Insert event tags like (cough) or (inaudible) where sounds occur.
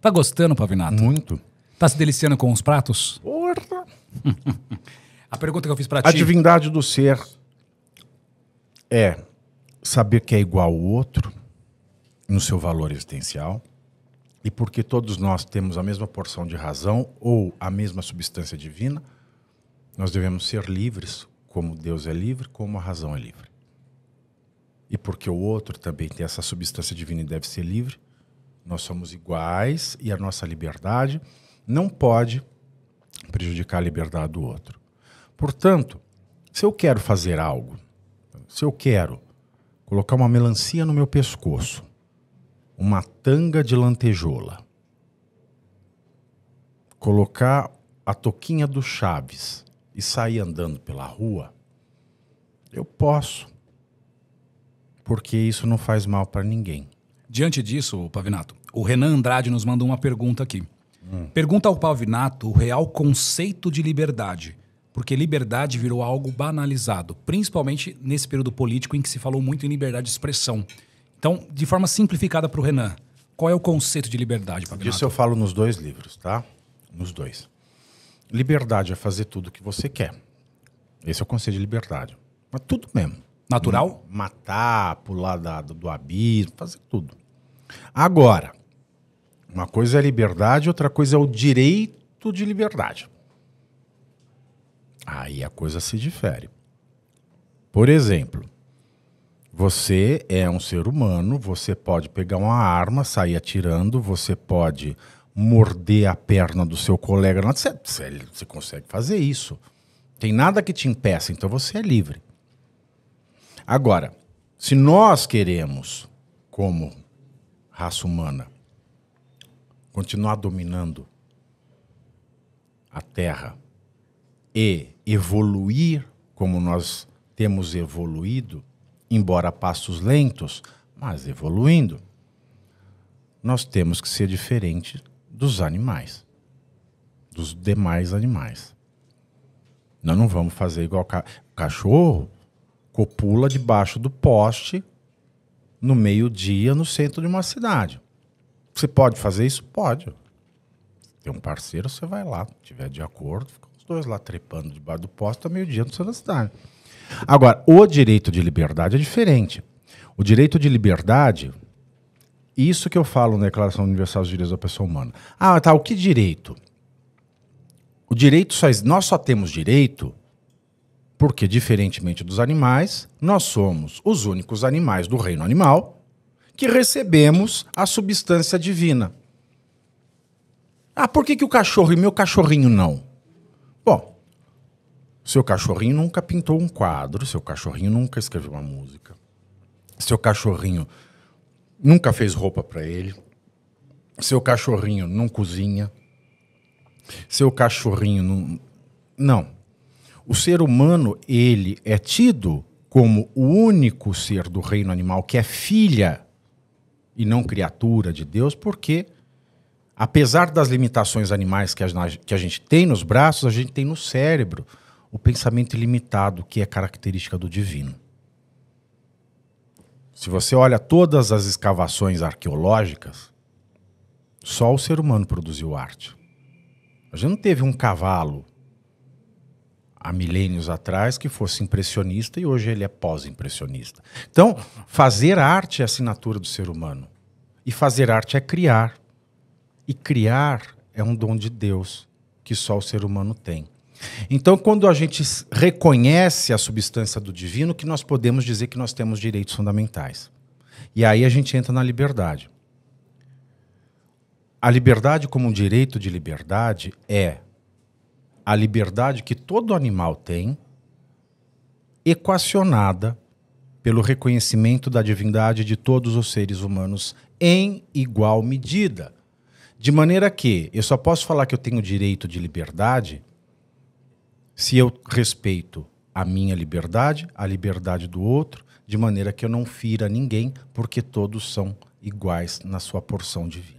Tá gostando, Pavinato? Muito. Tá se deliciando com os pratos? Porra! (laughs) A pergunta que eu fiz pra ti. A divindade do ser é saber que é igual ao outro no seu valor existencial e porque todos nós temos a mesma porção de razão ou a mesma substância divina, nós devemos ser livres como Deus é livre, como a razão é livre. E porque o outro também tem essa substância divina e deve ser livre, nós somos iguais e a nossa liberdade não pode prejudicar a liberdade do outro. Portanto, se eu quero fazer algo, se eu quero colocar uma melancia no meu pescoço, uma tanga de lantejola, colocar a toquinha do Chaves e sair andando pela rua, eu posso. Porque isso não faz mal para ninguém. Diante disso, Pavinato, o Renan Andrade nos manda uma pergunta aqui. Hum. Pergunta ao Pavinato o real conceito de liberdade, porque liberdade virou algo banalizado, principalmente nesse período político em que se falou muito em liberdade de expressão. Então, de forma simplificada para o Renan, qual é o conceito de liberdade, Pavinato? Isso eu falo nos dois livros, tá? Nos dois. Liberdade é fazer tudo o que você quer. Esse é o conceito de liberdade. Mas tudo mesmo. Natural? Matar, pular da, do abismo, fazer tudo. Agora, uma coisa é a liberdade, outra coisa é o direito de liberdade. Aí a coisa se difere. Por exemplo, você é um ser humano, você pode pegar uma arma, sair atirando, você pode morder a perna do seu colega. Você, você, você consegue fazer isso. Tem nada que te impeça, então você é livre. Agora, se nós queremos, como raça humana, continuar dominando a Terra e evoluir como nós temos evoluído, embora passos lentos, mas evoluindo, nós temos que ser diferente dos animais, dos demais animais. Nós não vamos fazer igual ca cachorro copula debaixo do poste no meio-dia no centro de uma cidade. Você pode fazer isso? Pode. Tem um parceiro, você vai lá. Se tiver de acordo, fica os dois lá trepando debaixo do poste, a tá meio-dia no centro da cidade. Agora, o direito de liberdade é diferente. O direito de liberdade, isso que eu falo na Declaração Universal dos Direitos da Pessoa Humana. Ah, tá, o que direito? O direito só, nós só temos direito porque, diferentemente dos animais, nós somos os únicos animais do reino animal que recebemos a substância divina. Ah, por que, que o cachorro e meu cachorrinho não? Bom, seu cachorrinho nunca pintou um quadro, seu cachorrinho nunca escreveu uma música, seu cachorrinho nunca fez roupa para ele, seu cachorrinho não cozinha, seu cachorrinho não. Não. O ser humano, ele é tido como o único ser do reino animal que é filha e não criatura de Deus, porque apesar das limitações animais que a, que a gente tem nos braços, a gente tem no cérebro o pensamento ilimitado, que é característica do divino. Se você olha todas as escavações arqueológicas, só o ser humano produziu arte. A gente não teve um cavalo há milênios atrás que fosse impressionista e hoje ele é pós-impressionista. Então, fazer arte é a assinatura do ser humano. E fazer arte é criar. E criar é um dom de Deus que só o ser humano tem. Então, quando a gente reconhece a substância do divino, que nós podemos dizer que nós temos direitos fundamentais. E aí a gente entra na liberdade. A liberdade como um direito de liberdade é a liberdade que todo animal tem, equacionada pelo reconhecimento da divindade de todos os seres humanos em igual medida. De maneira que eu só posso falar que eu tenho direito de liberdade se eu respeito a minha liberdade, a liberdade do outro, de maneira que eu não fira ninguém, porque todos são iguais na sua porção de vida.